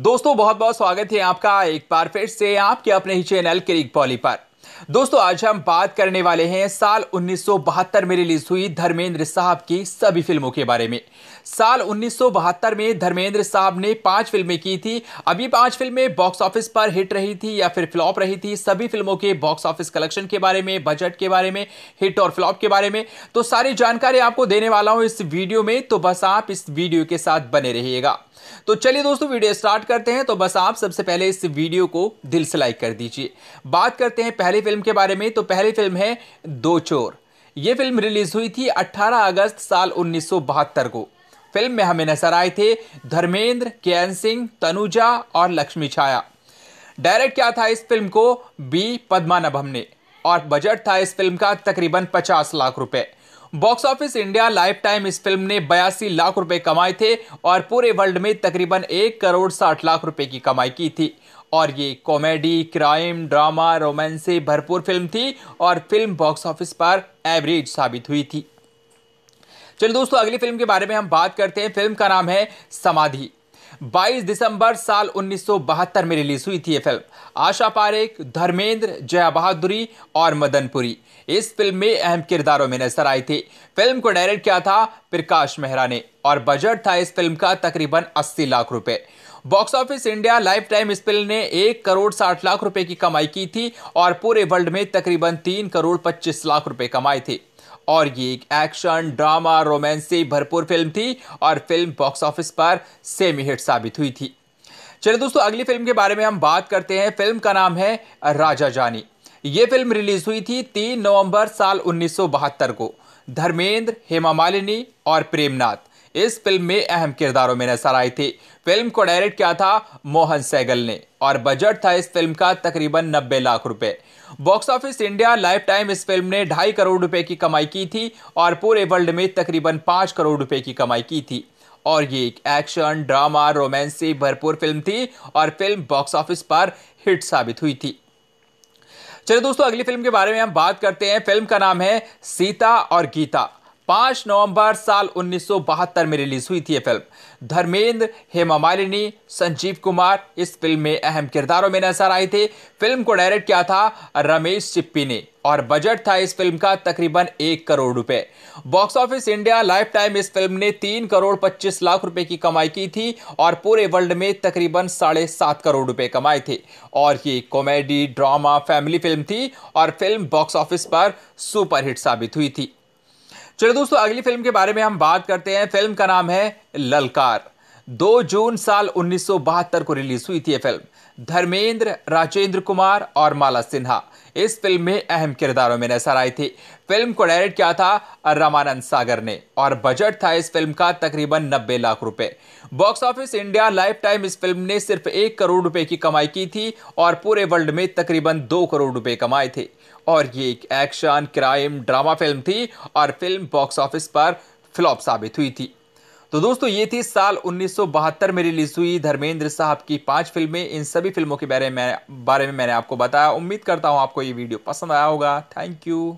दोस्तों बहुत बहुत स्वागत है आपका एक बार फिर से आपके अपने ही चैनल क्रिक पॉली पर दोस्तों आज हम बात करने वाले हैं साल 1972 में रिलीज हुई धर्मेंद्र साहब की सभी फिल्मों के बारे में साल 1972 में धर्मेंद्र साहब ने पांच फिल्में की थी अभी पांच फिल्में बॉक्स ऑफिस पर हिट रही थी या फिर फ्लॉप रही थी सभी फिल्मों के बॉक्स ऑफिस कलेक्शन के बारे में बजट के बारे में हिट और फ्लॉप के बारे में तो सारी जानकारी आपको देने वाला हूं इस वीडियो में तो बस आप इस वीडियो के साथ बने रहिएगा तो चलिए दोस्तों वीडियो स्टार्ट करते हैं तो बस आप सबसे पहले इस वीडियो को दिल से लाइक कर दीजिए बात करते हैं पहले पहली फिल्म के बारे में तो पहली फिल्म है दो चोर ये फिल्म रिलीज हुई थी 18 अगस्त साल उन्नीस को फिल्म में हमें नजर आए थे धर्मेंद्र केएन सिंह तनुजा और लक्ष्मी छाया डायरेक्ट क्या था इस फिल्म को बी पद्मानभम ने और बजट था इस फिल्म का तकरीबन 50 लाख रुपए box office India lifetime इस फिल्म ने बयासी लाख रुपए कमाए थे और पूरे वर्ल्ड में तकरीबन एक करोड़ साठ लाख रुपए की कमाई की थी और ये कॉमेडी क्राइम ड्रामा रोमांस से भरपूर फिल्म थी और फिल्म बॉक्स ऑफिस पर एवरेज साबित हुई थी चलिए दोस्तों अगली फिल्म के बारे में हम बात करते हैं फिल्म का नाम है समाधि 22 दिसंबर साल 1972 में रिलीज हुई थी ये फिल्म आशा पारेख धर्मेंद्र जया बहादुरी और मदनपुरी इस फिल्म में अहम किरदारों में नजर आई थी फिल्म को डायरेक्ट किया था प्रकाश मेहरा ने और बजट था इस फिल्म का तकरीबन 80 लाख रुपए box office India lifetime इस फिल्म ने एक करोड़ साठ लाख रुपए की कमाई की थी और पूरे वर्ल्ड में तकरीबन तीन करोड़ पच्चीस लाख रुपए कमाए थे और ये एक एक्शन ड्रामा रोमांस से भरपूर फिल्म थी और फिल्म बॉक्स ऑफिस पर सेमी हिट साबित हुई थी चलिए दोस्तों अगली फिल्म के बारे में हम बात करते हैं फिल्म का नाम है राजा जानी ये फिल्म रिलीज हुई थी तीन नवंबर साल उन्नीस को धर्मेंद्र हेमा मालिनी और प्रेमनाथ इस फिल्म में अहम किरदारों में नजर आई थी फिल्म को डायरेक्ट किया था मोहन सैगल ने और बजट था इस फिल्म का तकरीबन नब्बे लाख रुपए box office India lifetime इस फिल्म ने ढाई करोड़ रुपए की कमाई की थी और पूरे वर्ल्ड में तकरीबन पांच करोड़ रुपए की कमाई की थी और ये एक एक्शन ड्रामा रोमांस से भरपूर फिल्म थी और फिल्म बॉक्स ऑफिस पर हिट साबित हुई थी चलिए दोस्तों अगली फिल्म के बारे में हम बात करते हैं फिल्म का नाम है सीता और गीता पाँच नवंबर साल 1972 में रिलीज हुई थी ये फिल्म धर्मेंद्र हेमा मालिनी संजीव कुमार इस फिल्म में अहम किरदारों में नजर आए थे फिल्म को डायरेक्ट किया था रमेश चिप्पी ने और बजट था इस फिल्म का तकरीबन एक करोड़ रुपए box office India lifetime इस फिल्म ने तीन करोड़ पच्चीस लाख रुपए की कमाई की थी और पूरे वर्ल्ड में तकरीबन साढ़े सात करोड़ रुपए कमाए थे और ये कॉमेडी ड्रामा फैमिली फिल्म थी और फिल्म बॉक्स ऑफिस पर सुपरहिट साबित हुई थी चलो दोस्तों अगली फिल्म के बारे में हम बात करते हैं फिल्म का नाम है ललकार दो जून साल उन्नीस को रिलीज हुई थी ये फिल्म धर्मेंद्र राजेंद्र कुमार और माला सिन्हा इस फिल्म में अहम किरदारों में नजर आई थी फिल्म को डायरेक्ट किया था रामानंद सागर ने और बजट था इस फिल्म का तकरीबन 90 लाख रुपए box office India lifetime इस फिल्म ने सिर्फ एक करोड़ रुपए की कमाई की थी और पूरे वर्ल्ड में तकरीबन दो करोड़ रुपए कमाए थे और ये एक एक्शन क्राइम ड्रामा फिल्म थी और फिल्म बॉक्स ऑफिस पर फ्लॉप साबित हुई थी तो दोस्तों ये थी साल 1972 में रिलीज हुई धर्मेंद्र साहब की पांच फिल्में इन सभी फिल्मों के बारे में बारे में मैंने आपको बताया उम्मीद करता हूँ आपको ये वीडियो पसंद आया होगा थैंक यू